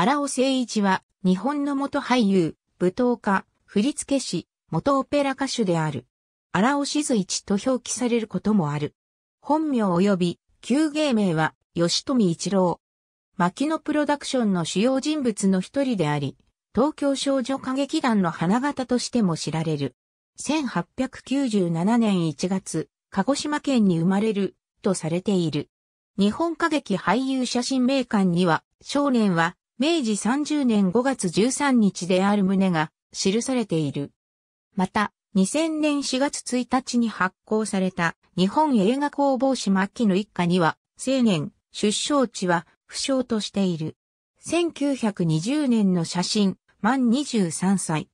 荒尾誠一は、日本の元俳優、舞踏家、振付師、元オペラ歌手である。荒尾静一と表記されることもある。本名及び、旧芸名は、吉富一郎。牧野プロダクションの主要人物の一人であり、東京少女歌劇団の花形としても知られる。1897年1月、鹿児島県に生まれる、とされている。日本歌劇俳優写真名館には、少年は、明治30年5月13日である旨が記されている。また、2000年4月1日に発行された日本映画工房誌末期の一家には、青年、出生地は不詳としている。1920年の写真、満23歳。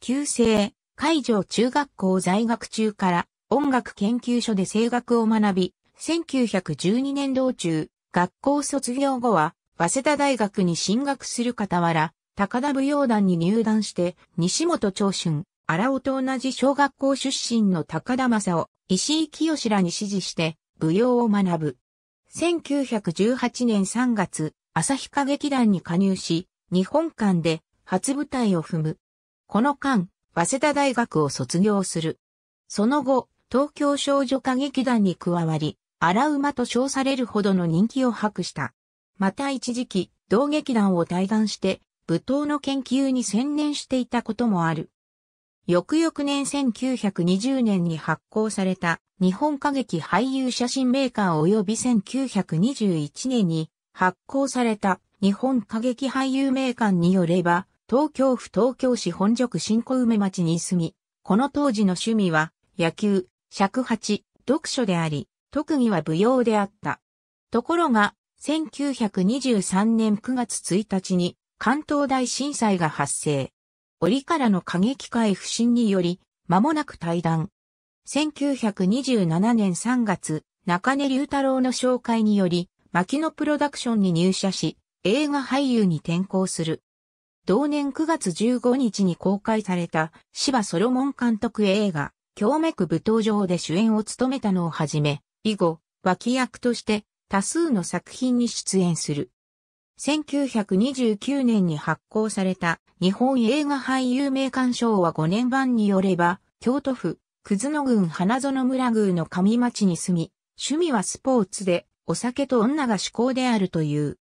旧制、海上中学校在学中から音楽研究所で声楽を学び、1912年道中、学校卒業後は早稲田大学に進学する傍ら、高田舞踊団に入団して、西本長春、荒尾と同じ小学校出身の高田正夫、石井清らに支持して、舞踊を学ぶ。1918年3月、旭歌劇団に加入し、日本館で初舞台を踏む。この間、早稲田大学を卒業する。その後、東京少女歌劇団に加わり、荒馬と称されるほどの人気を博した。また一時期、同劇団を退団して、舞踏の研究に専念していたこともある。翌々年1920年に発行された日本歌劇俳優写真メーカー及び1921年に発行された日本歌劇俳優名館によれば東京府東京市本塾新小梅町に住み、この当時の趣味は野球、尺八、読書であり、特技は舞踊であった。ところが、1923年9月1日に関東大震災が発生。折からの過激化へ不審により、間もなく退団。1927年3月、中根隆太郎の紹介により、牧野プロダクションに入社し、映画俳優に転向する。同年9月15日に公開された芝ソロモン監督映画、京めく舞踏場で主演を務めたのをはじめ、以後、脇役として多数の作品に出演する。1929年に発行された日本映画俳優名鑑賞は5年版によれば、京都府、葛野郡花園村宮の上町に住み、趣味はスポーツで、お酒と女が趣向であるという。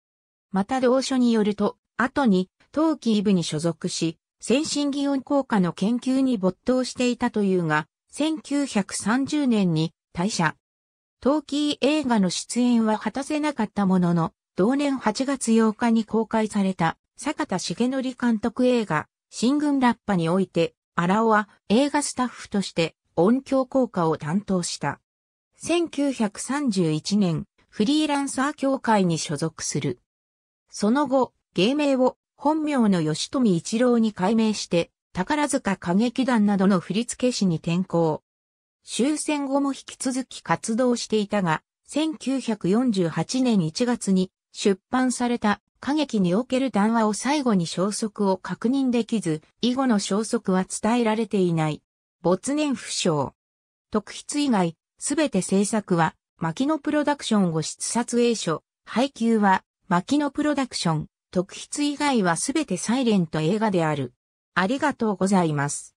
また同書によると、後に、陶器イブに所属し、先進祇音効果の研究に没頭していたというが、1930年に退社。トーキー映画の出演は果たせなかったものの、同年8月8日に公開された、坂田茂則監督映画、新軍ラッパにおいて、荒尾は映画スタッフとして音響効果を担当した。1931年、フリーランサー協会に所属する。その後、芸名を本名の吉富一郎に改名して、宝塚歌劇団などの振付師に転向。終戦後も引き続き活動していたが、1948年1月に出版された歌劇における談話を最後に消息を確認できず、以後の消息は伝えられていない。没年不詳。特筆以外、すべて制作は、牧野プロダクションを出撮影所、配給は、牧野プロダクション、特筆以外はすべてサイレント映画である。ありがとうございます。